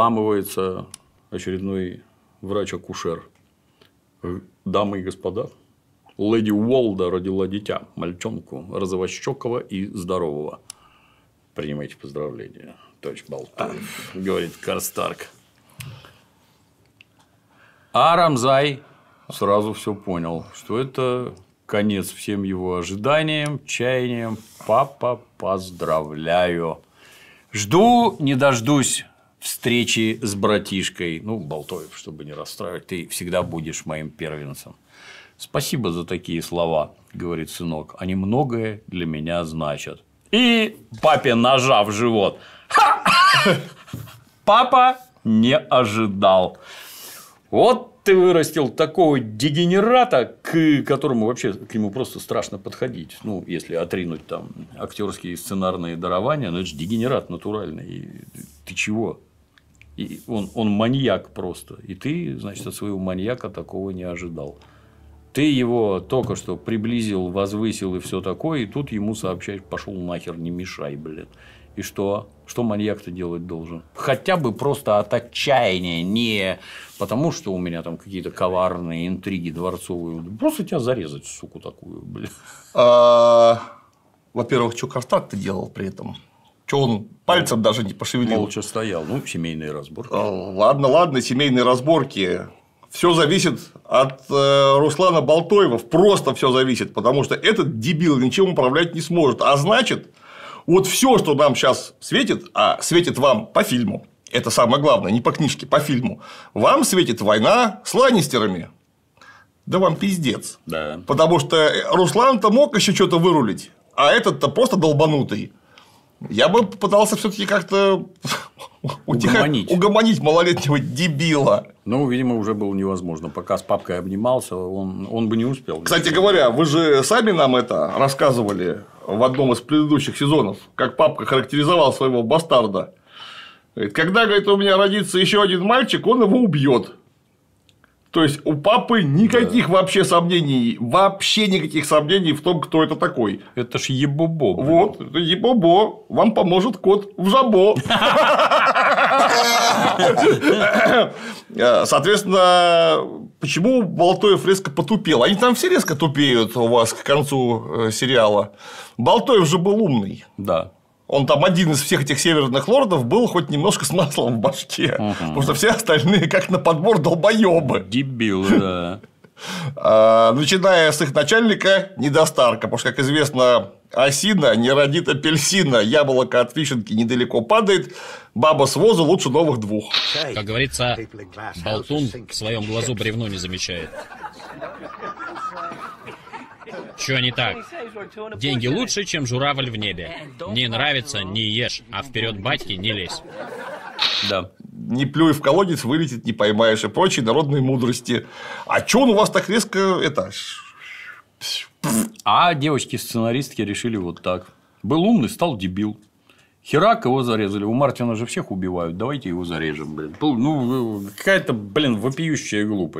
Ламывается очередной врач-акушер. Дамы и господа, леди Уолда родила дитя, мальчонку, розовощекого и здорового. Принимайте поздравления, товарищ Болтаев, говорит Карстарк. А Рамзай сразу все понял, что это конец всем его ожиданиям, чаяниям. Папа, поздравляю. Жду, не дождусь встречи с братишкой. Ну, Болтоев, чтобы не расстраивать, ты всегда будешь моим первенцем. Спасибо за такие слова, говорит сынок. Они многое для меня значат. И папе нажав живот. Папа не ожидал. Вот ты вырастил такого дегенерата, к которому вообще к нему просто страшно подходить. Ну, если отринуть там актерские сценарные дарования, ну это же дегенерат натуральный. Ты чего? И он, он маньяк просто. И ты, значит, от своего маньяка такого не ожидал. Ты его только что приблизил, возвысил и все такое, и тут ему сообщать, пошел нахер, не мешай, блядь. И что? Что маньяк-то делать должен? Хотя бы просто от отчаяния, не потому, что у меня там какие-то коварные интриги дворцовые. Просто тебя зарезать, суку такую, блядь а, Во-первых, что Картак ты делал при этом? Что он пальцем ну, даже не пошевелил? Молча стоял. Ну, семейные разборки. А, ладно, ладно, семейные разборки. Все зависит от э, Руслана Болтоева. Просто все зависит, потому что этот дебил ничем управлять не сможет. А значит, вот все, что нам сейчас светит, а светит вам по фильму, это самое главное, не по книжке, по фильму, вам светит война с Ланнистерами. Да вам пиздец. Да. Потому что Руслан-то мог еще что-то вырулить, а этот-то просто долбанутый. Я бы пытался все-таки как-то угомонить. угомонить малолетнего дебила. Ну, видимо, уже было невозможно. Пока с папкой обнимался, он, он бы не успел. Кстати говоря, вы же сами нам это рассказывали в одном из предыдущих сезонов, как папка характеризовал своего бастарда. когда, говорит, у меня родится еще один мальчик, он его убьет. То есть у папы никаких да. вообще сомнений, вообще никаких сомнений в том, кто это такой. Это ж ебобо. Блин. Вот, это ебобо. Вам поможет кот в жабо. Соответственно, почему Болтоев резко потупел? Они там все резко тупеют у вас к концу э, сериала. Болтоев же был умный. Да он там один из всех этих северных лордов был хоть немножко с маслом в башке. Угу. Потому что все остальные как на подбор долбоебы. Дебилы, да. А, начиная с их начальника Недостарка, потому что, как известно, осина не родит апельсина, яблоко от вишенки недалеко падает, баба с возу лучше новых двух. Как говорится, болтун в своем глазу бревно не замечает. Что не так? Деньги лучше, чем журавль в небе. Не нравится, не ешь, а вперед батьки не лезь. Да. Не плюй в колодец, вылетит, не поймаешь и прочие народные мудрости. А чё он у вас так резко это? А девочки-сценаристки решили вот так. Был умный, стал дебил. Херак его зарезали. У Мартина же всех убивают. Давайте его зарежем, блин. Ну, какая-то, блин, вопиющая глупость.